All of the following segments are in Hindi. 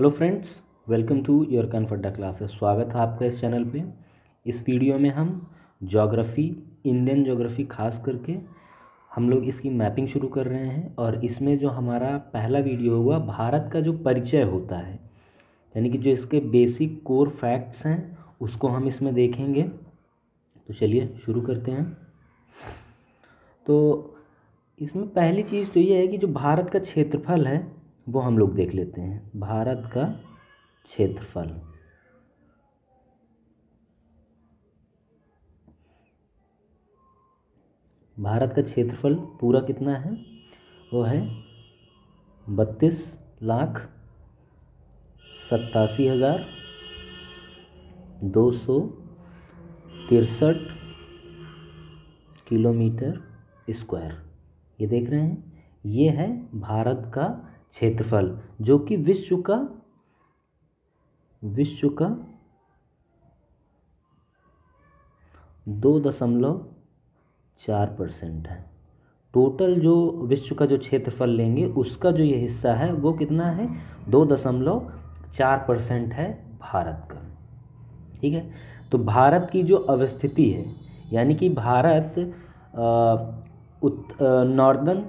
hello friends welcome to your कन्फर्टा क्लासेस स्वागत है आपका इस चैनल पे इस वीडियो में हम जोग्राफ़ी इंडियन जोग्राफ़ी खास करके हम लोग इसकी मैपिंग शुरू कर रहे हैं और इसमें जो हमारा पहला वीडियो हुआ भारत का जो परिचय होता है यानी कि जो इसके बेसिक कोर फैक्ट्स हैं उसको हम इसमें देखेंगे तो चलिए शुरू करते हैं तो इसमें पहली चीज़ तो ये है कि जो भारत का क्षेत्रफल है वो हम लोग देख लेते हैं भारत का क्षेत्रफल भारत का क्षेत्रफल पूरा कितना है वो है बत्तीस लाख सत्तासी हज़ार दो सौ तिरसठ किलोमीटर स्क्वायर ये देख रहे हैं ये है भारत का क्षेत्रफल जो कि विश्व का विश्व का दो दशमलव चार परसेंट है टोटल जो विश्व का जो क्षेत्रफल लेंगे उसका जो ये हिस्सा है वो कितना है दो दशमलव चार परसेंट है भारत का ठीक है तो भारत की जो अवस्थिति है यानी कि भारत आ, नॉर्दर्न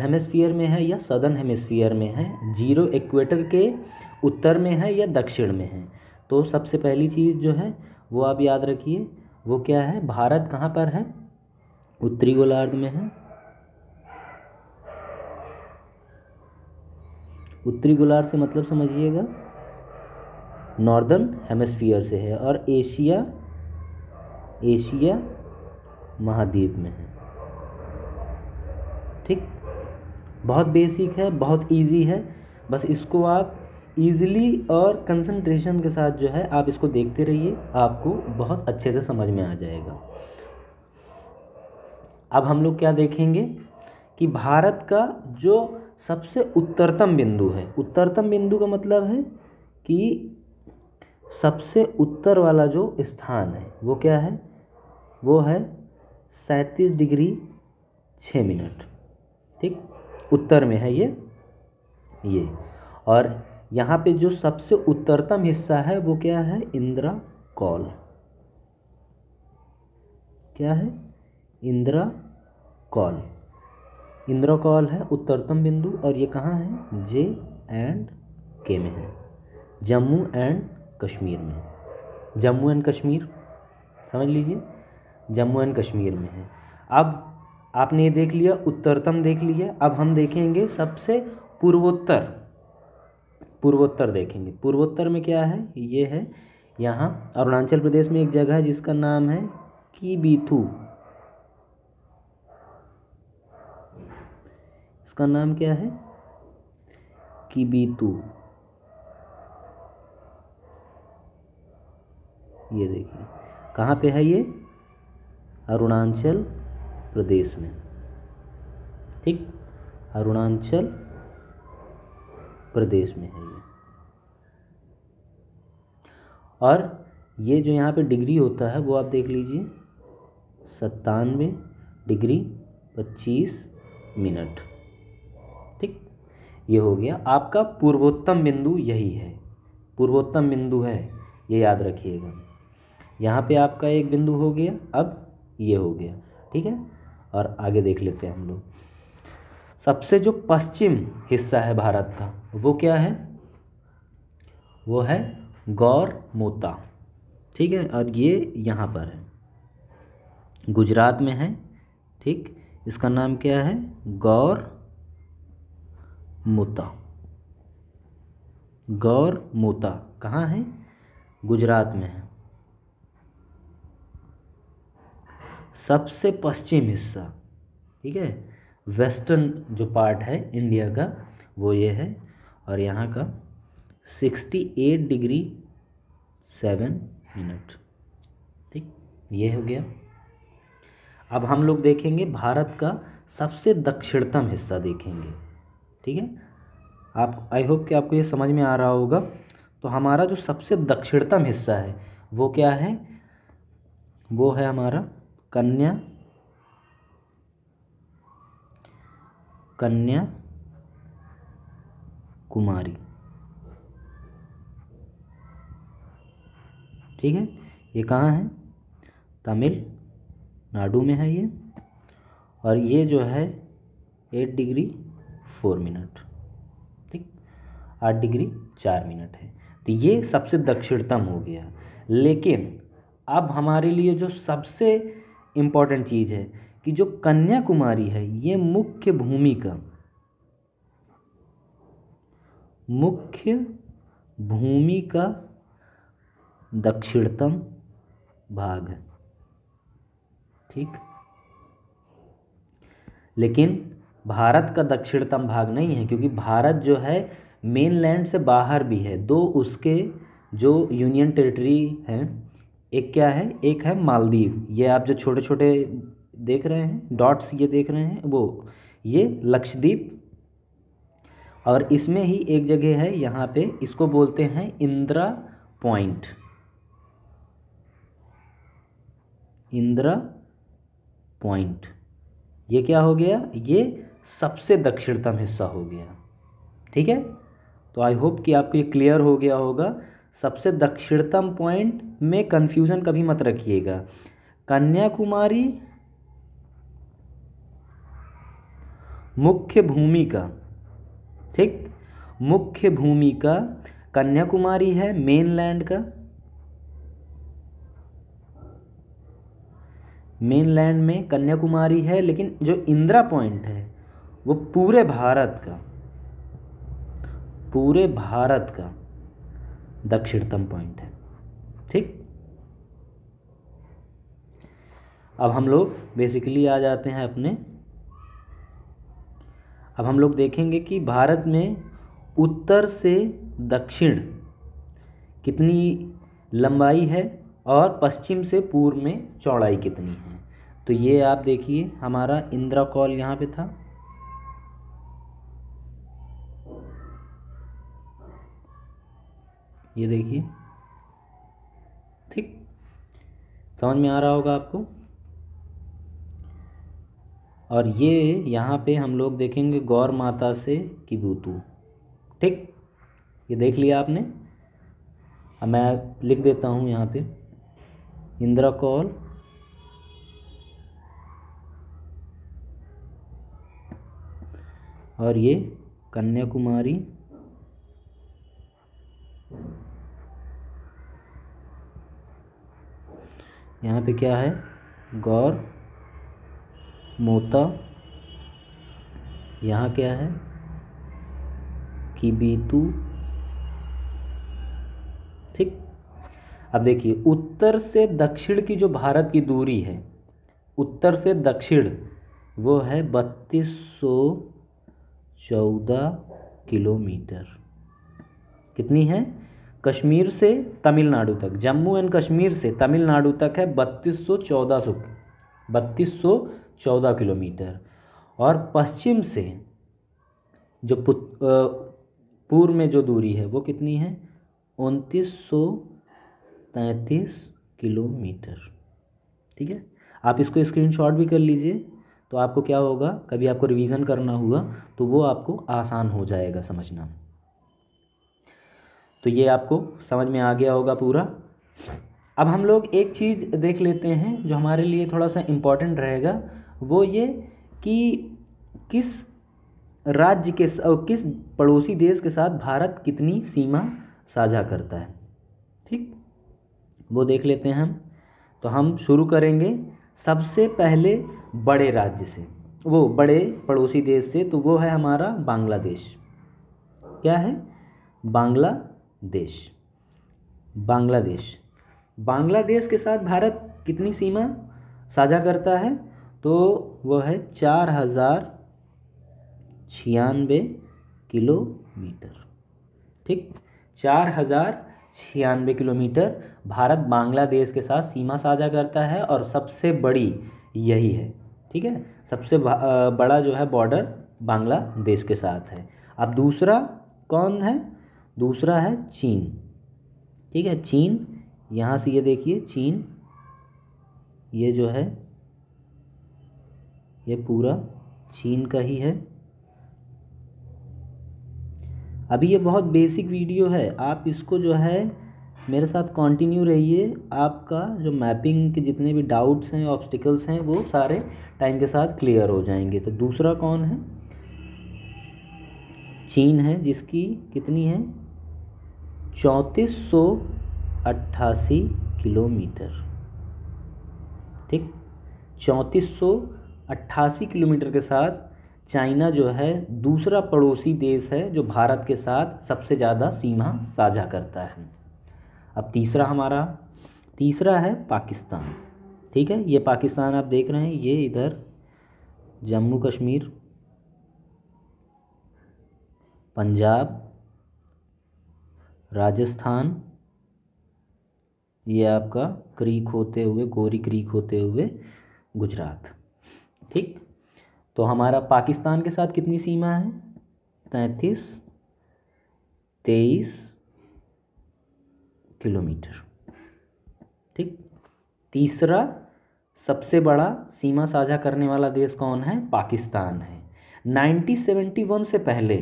हेमिसफीयर में है या सदर्न हेमस्फियर में है जीरो इक्वेटर के उत्तर में है या दक्षिण में है तो सबसे पहली चीज़ जो है वो आप याद रखिए वो क्या है भारत कहाँ पर है उत्तरी गोलार्ध में है उत्तरी गोलार्ध से मतलब समझिएगा नॉर्दर्न हेमस्फियर से है और एशिया एशिया महाद्वीप में है ठीक बहुत बेसिक है बहुत इजी है बस इसको आप ईज़िली और कंसंट्रेशन के साथ जो है आप इसको देखते रहिए आपको बहुत अच्छे से समझ में आ जाएगा अब हम लोग क्या देखेंगे कि भारत का जो सबसे उत्तरतम बिंदु है उत्तरतम बिंदु का मतलब है कि सबसे उत्तर वाला जो स्थान है वो क्या है वो है सैंतीस डिग्री छः मिनट ठीक उत्तर में है ये ये और यहाँ पे जो सबसे उत्तरतम हिस्सा है वो क्या है इंदिरा कॉल क्या है इंदिरा कॉल इंदिरा कॉल है उत्तरतम बिंदु और ये कहाँ है जे एंड के में है जम्मू एंड कश्मीर में जम्मू एंड कश्मीर समझ लीजिए जम्मू एंड कश्मीर में है अब आपने ये देख लिया उत्तरतम देख लिया अब हम देखेंगे सबसे पूर्वोत्तर पूर्वोत्तर देखेंगे पूर्वोत्तर में क्या है ये है यहाँ अरुणाचल प्रदेश में एक जगह है जिसका नाम है कीबीथू इसका नाम क्या है कीबीतू ये देखिए कहाँ पे है ये अरुणाचल प्रदेश में ठीक अरुणाचल प्रदेश में है ये और ये जो यहाँ पे डिग्री होता है वो आप देख लीजिए सत्तानवे डिग्री पच्चीस मिनट ठीक ये हो गया आपका पूर्वोत्तम बिंदु यही है पूर्वोत्तम बिंदु है ये याद रखिएगा यहाँ पे आपका एक बिंदु हो गया अब ये हो गया ठीक है और आगे देख लेते हैं हम लोग सबसे जो पश्चिम हिस्सा है भारत का वो क्या है वो है गौर मोता ठीक है और ये यहाँ पर है गुजरात में है ठीक इसका नाम क्या है गौर मोता गौर मोता कहाँ है गुजरात में है सबसे पश्चिम हिस्सा ठीक है वेस्टर्न जो पार्ट है इंडिया का वो ये है और यहाँ का sixty eight degree seven minute ठीक ये हो गया अब हम लोग देखेंगे भारत का सबसे दक्षिणतम हिस्सा देखेंगे ठीक है आप आई होप कि आपको ये समझ में आ रहा होगा तो हमारा जो सबसे दक्षिणतम हिस्सा है वो क्या है वो है हमारा कन्या कन्या कुमारी ठीक है ये कहाँ है तमिल नाडु में है ये और ये जो है एट डिग्री फोर मिनट ठीक आठ डिग्री चार मिनट है तो ये सबसे दक्षिणतम हो गया लेकिन अब हमारे लिए जो सबसे इम्पॉर्टेंट चीज़ है कि जो कन्याकुमारी है ये मुख्य भूमि का मुख्य भूमि का दक्षिणतम भाग है ठीक लेकिन भारत का दक्षिणतम भाग नहीं है क्योंकि भारत जो है मेनलैंड से बाहर भी है दो उसके जो यूनियन टेरिटरी हैं एक क्या है एक है मालदीव ये आप जो छोटे छोटे देख रहे हैं डॉट्स ये देख रहे हैं वो ये लक्षद्वीप और इसमें ही एक जगह है यहाँ पे इसको बोलते हैं इंदिरा पॉइंट इंदिरा पॉइंट ये क्या हो गया ये सबसे दक्षिणतम हिस्सा हो गया ठीक है तो आई होप कि आपको ये क्लियर हो गया होगा सबसे दक्षिणतम पॉइंट में कन्फ्यूज़न कभी मत रखिएगा कन्याकुमारी मुख्य भूमि का ठीक मुख्य भूमि का कन्याकुमारी है मेन लैंड का मेन लैंड में कन्याकुमारी है लेकिन जो इंदिरा पॉइंट है वो पूरे भारत का पूरे भारत का दक्षिणतम पॉइंट है ठीक अब हम लोग बेसिकली आ जाते हैं अपने अब हम लोग देखेंगे कि भारत में उत्तर से दक्षिण कितनी लंबाई है और पश्चिम से पूर्व में चौड़ाई कितनी है तो ये आप देखिए हमारा इंदिरा कॉल यहाँ पे था ये देखिए ठीक समझ में आ रहा होगा आपको और ये यहाँ पे हम लोग देखेंगे गौर माता से किबूतू ठीक ये देख लिया आपने अब मैं लिख देता हूँ यहाँ पे इंदिरा कौल और ये कन्याकुमारी यहाँ पे क्या है गौर मोता यहाँ क्या है किबीतु ठीक अब देखिए उत्तर से दक्षिण की जो भारत की दूरी है उत्तर से दक्षिण वो है बत्तीस सौ चौदह किलोमीटर कितनी है कश्मीर से तमिलनाडु तक जम्मू एंड कश्मीर से तमिलनाडु तक है बत्तीस सौ चौदह सौ बत्तीस सौ चौदह किलोमीटर और पश्चिम से जो पूर्व में जो दूरी है वो कितनी है उनतीस सौ तैंतीस किलोमीटर ठीक है आप इसको स्क्रीनशॉट भी कर लीजिए तो आपको क्या होगा कभी आपको रिवीजन करना हुआ तो वो आपको आसान हो जाएगा समझना तो ये आपको समझ में आ गया होगा पूरा अब हम लोग एक चीज़ देख लेते हैं जो हमारे लिए थोड़ा सा इम्पोर्टेंट रहेगा वो ये कि किस राज्य के किस पड़ोसी देश के साथ भारत कितनी सीमा साझा करता है ठीक वो देख लेते हैं हम तो हम शुरू करेंगे सबसे पहले बड़े राज्य से वो बड़े पड़ोसी देश से तो वो है हमारा बांग्लादेश क्या है बांग्ला देश बांग्लादेश बांग्लादेश के साथ भारत कितनी सीमा साझा करता है तो वह है चार हज़ार छियानवे किलोमीटर ठीक चार हज़ार छियानवे किलोमीटर भारत बांग्लादेश के साथ सीमा साझा करता है और सबसे बड़ी यही है ठीक है सबसे बड़ा जो है बॉर्डर बांग्लादेश के साथ है अब दूसरा कौन है दूसरा है चीन ठीक है चीन यहाँ से ये देखिए चीन ये जो है ये पूरा चीन का ही है अभी ये बहुत बेसिक वीडियो है आप इसको जो है मेरे साथ कंटिन्यू रहिए आपका जो मैपिंग के जितने भी डाउट्स हैं ऑब्स्टिकल्स हैं वो सारे टाइम के साथ क्लियर हो जाएंगे तो दूसरा कौन है चीन है जिसकी कितनी है चौंतीस सौ अट्ठासी किलोमीटर ठीक चौंतीस सौ अट्ठासी किलोमीटर के साथ चाइना जो है दूसरा पड़ोसी देश है जो भारत के साथ सबसे ज़्यादा सीमा साझा करता है अब तीसरा हमारा तीसरा है पाकिस्तान ठीक है ये पाकिस्तान आप देख रहे हैं ये इधर जम्मू कश्मीर पंजाब राजस्थान ये आपका क्रीक होते हुए गोरी क्रीक होते हुए गुजरात ठीक तो हमारा पाकिस्तान के साथ कितनी सीमा है तैंतीस तेईस किलोमीटर ठीक तीसरा सबसे बड़ा सीमा साझा करने वाला देश कौन है पाकिस्तान है 1971 से पहले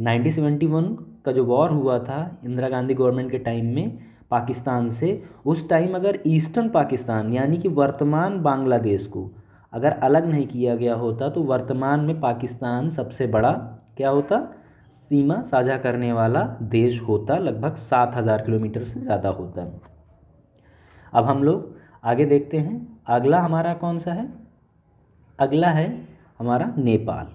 1971 का जो वॉर हुआ था इंदिरा गांधी गवर्नमेंट के टाइम में पाकिस्तान से उस टाइम अगर ईस्टर्न पाकिस्तान यानी कि वर्तमान बांग्लादेश को अगर अलग नहीं किया गया होता तो वर्तमान में पाकिस्तान सबसे बड़ा क्या होता सीमा साझा करने वाला देश होता लगभग सात हज़ार किलोमीटर से ज़्यादा होता अब हम लोग आगे देखते हैं अगला हमारा कौन सा है अगला है हमारा नेपाल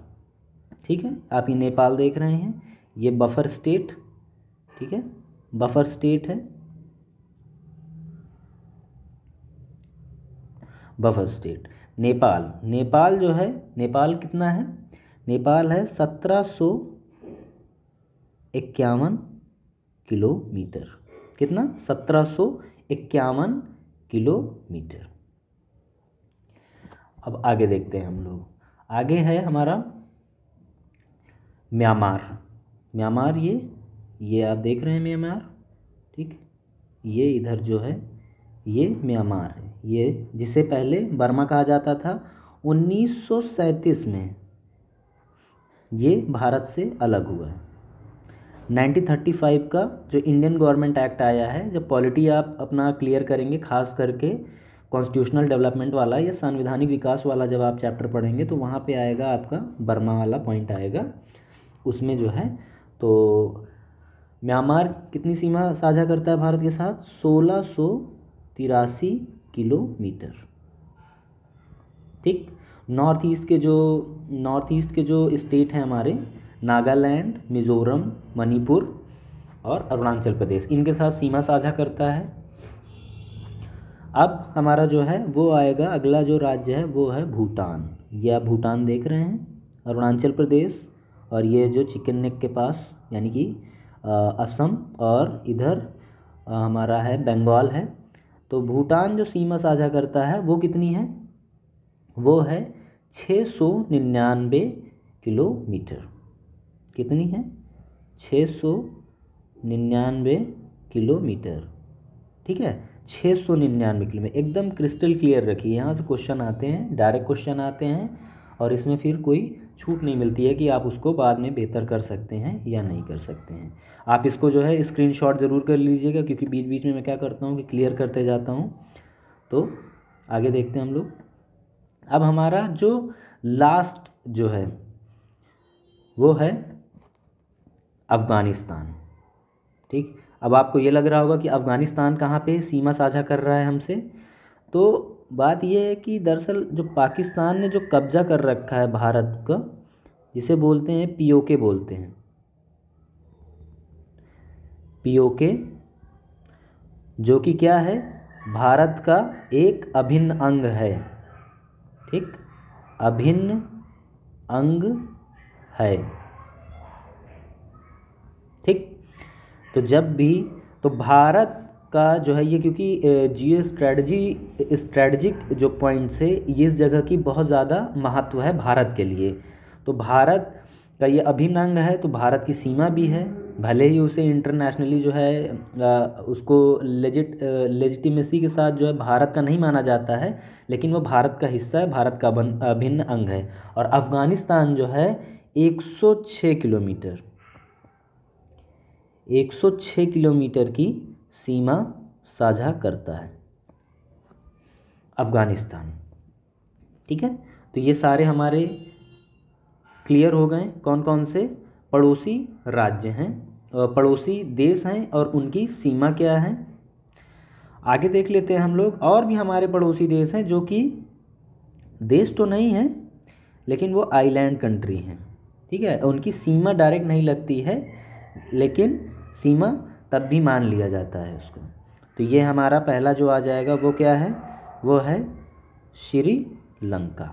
ठीक है आप ये नेपाल देख रहे हैं ये बफर स्टेट ठीक है बफर स्टेट है बफर स्टेट नेपाल नेपाल जो है नेपाल कितना है नेपाल है सत्रह सौ इक्यावन किलोमीटर कितना सत्रह सौ इक्यावन किलोमीटर अब आगे देखते हैं हम लोग आगे है हमारा म्यांमार म्यांमार ये ये आप देख रहे हैं म्यांमार ठीक ये इधर जो है ये म्यांमार है ये जिसे पहले बर्मा कहा जाता था 1937 में ये भारत से अलग हुआ है 1935 का जो इंडियन गवर्नमेंट एक्ट आया है जब पॉलिटी आप अपना क्लियर करेंगे खास करके कॉन्स्टिट्यूशनल डेवलपमेंट वाला या संविधानिक विकास वाला जब आप चैप्टर पढ़ेंगे तो वहाँ पे आएगा आपका बर्मा वाला पॉइंट आएगा उसमें जो है तो म्यांमार कितनी सीमा साझा करता है भारत के साथ सोलह सौ तिरासी किलोमीटर ठीक नॉर्थ ईस्ट के जो नॉर्थ ईस्ट के जो स्टेट हैं हमारे नागालैंड मिज़ोरम मणिपुर और अरुणाचल प्रदेश इनके साथ सीमा साझा करता है अब हमारा जो है वो आएगा अगला जो राज्य है वो है भूटान ये आप भूटान देख रहे हैं अरुणाचल प्रदेश और ये जो चिकन नेक के पास यानी कि असम और इधर हमारा है बंगाल है तो भूटान जो सीमा साझा करता है वो कितनी है वो है छः सौ निन्यानवे किलोमीटर कितनी है छः सौ निन्यानवे किलोमीटर ठीक है छः सौ निन्यानवे किलोमीटर एकदम क्रिस्टल क्लियर रखिए यहाँ से क्वेश्चन आते हैं डायरेक्ट क्वेश्चन आते हैं और इसमें फिर कोई छूट नहीं मिलती है कि आप उसको बाद में बेहतर कर सकते हैं या नहीं कर सकते हैं आप इसको जो है स्क्रीन शॉट ज़रूर कर लीजिएगा क्योंकि बीच बीच में मैं क्या करता हूँ कि क्लियर करते जाता हूँ तो आगे देखते हैं हम लोग अब हमारा जो लास्ट जो है वो है अफ़गानिस्तान ठीक अब आपको ये लग रहा होगा कि अफ़गानिस्तान कहाँ पे सीमा साझा कर रहा है हमसे तो बात यह है कि दरअसल जो पाकिस्तान ने जो कब्ज़ा कर रखा है भारत का जिसे बोलते हैं पीओके बोलते हैं पीओके जो कि क्या है भारत का एक अभिन्न अंग है ठीक अभिन्न अंग है ठीक तो जब भी तो भारत का जो है ये क्योंकि जियो स्ट्रेटजी स्ट्रेटजिक जो पॉइंट्स है ये इस जगह की बहुत ज़्यादा महत्व है भारत के लिए तो भारत का ये अभिन्न अंग है तो भारत की सीमा भी है भले ही उसे इंटरनेशनली जो है उसको लेजिट लेजिटिमेसी के साथ जो है भारत का नहीं माना जाता है लेकिन वो भारत का हिस्सा है भारत का अभिन्न अंग है और अफ़गानिस्तान जो है 106 किलोमीटर 106 किलोमीटर की सीमा साझा करता है अफ़गानिस्तान ठीक है तो ये सारे हमारे क्लियर हो गए कौन कौन से पड़ोसी राज्य हैं पड़ोसी देश हैं और उनकी सीमा क्या है आगे देख लेते हैं हम लोग और भी हमारे पड़ोसी देश हैं जो कि देश तो नहीं है लेकिन वो आइलैंड कंट्री हैं ठीक है उनकी सीमा डायरेक्ट नहीं लगती है लेकिन सीमा तब भी मान लिया जाता है उसको तो ये हमारा पहला जो आ जाएगा वो क्या है वो है श्रीलंका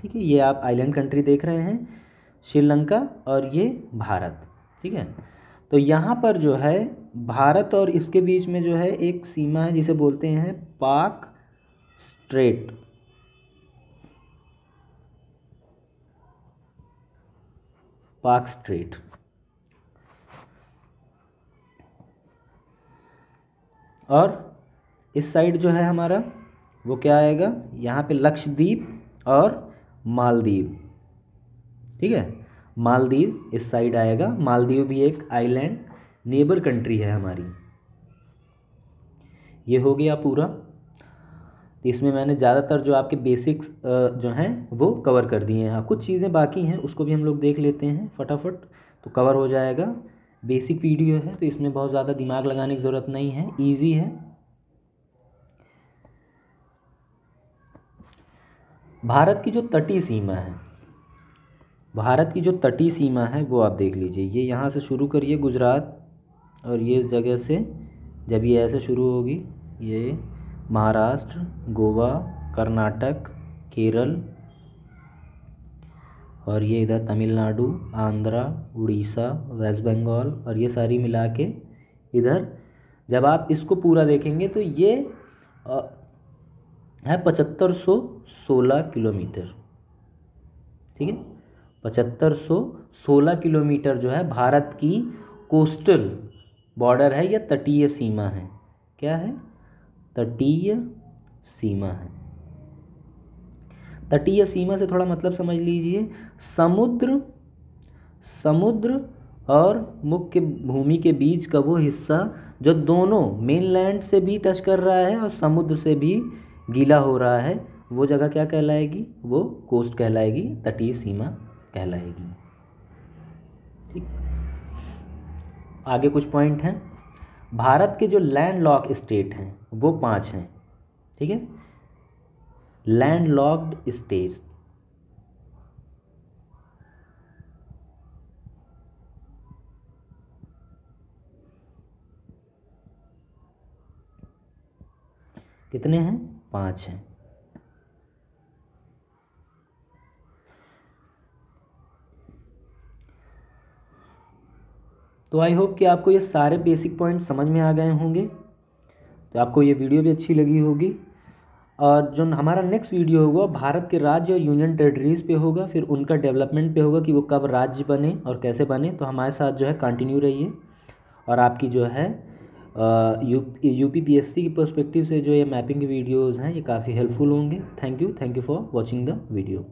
ठीक है ये आप आइलैंड कंट्री देख रहे हैं श्रीलंका और ये भारत ठीक है तो यहाँ पर जो है भारत और इसके बीच में जो है एक सीमा है जिसे बोलते हैं पाक स्ट्रेट पाक स्ट्रेट और इस साइड जो है हमारा वो क्या आएगा यहाँ पे लक्षद्वीप और मालदीव ठीक है मालदीव इस साइड आएगा मालदीव भी एक आइलैंड नेबर कंट्री है हमारी ये हो गया पूरा इसमें मैंने ज़्यादातर जो आपके बेसिक्स जो हैं वो कवर कर दिए हैं हाँ, कुछ चीज़ें बाकी हैं उसको भी हम लोग देख लेते हैं फटाफट तो कवर हो जाएगा बेसिक वीडियो है तो इसमें बहुत ज़्यादा दिमाग लगाने की ज़रूरत नहीं है ईजी है भारत की जो तटीय सीमा है भारत की जो तटीय सीमा है वो आप देख लीजिए ये यहाँ से शुरू करिए गुजरात और ये इस जगह से जब ये ऐसे शुरू होगी ये महाराष्ट्र गोवा कर्नाटक केरल और ये इधर तमिलनाडु आंध्रा उड़ीसा वेस्ट बंगाल और ये सारी मिला के इधर जब आप इसको पूरा देखेंगे तो ये है पचहत्तर सौ सोलह किलोमीटर ठीक है पचहत्तर सौ सोलह किलोमीटर जो है भारत की कोस्टल बॉर्डर है या तटीय सीमा है क्या है तटीय सीमा है तटीय सीमा से थोड़ा मतलब समझ लीजिए समुद्र समुद्र और मुख्य भूमि के बीच का वो हिस्सा जो दोनों मेनलैंड से भी टच कर रहा है और समुद्र से भी गीला हो रहा है वो जगह क्या कहलाएगी वो कोस्ट कहलाएगी तटीय सीमा कहलाएगी ठीक आगे कुछ पॉइंट हैं भारत के जो लैंड लॉक स्टेट हैं वो पाँच हैं ठीक है लैंडलॉक्ड स्टेट्स कितने हैं पांच हैं तो आई होप कि आपको ये सारे बेसिक पॉइंट समझ में आ गए होंगे तो आपको ये वीडियो भी अच्छी लगी होगी और जो हमारा नेक्स्ट वीडियो होगा भारत के राज्य और यूनियन टेरिटरीज़ पे होगा फिर उनका डेवलपमेंट पे होगा कि वो कब राज्य बने और कैसे बने तो हमारे साथ जो है कंटिन्यू रहिए और आपकी जो है U U P P S C की परस्पेक्टिव से जो ये मैपिंग वीडियोज़ हैं ये काफ़ी हेल्पफुल होंगे thank you thank you for watching the video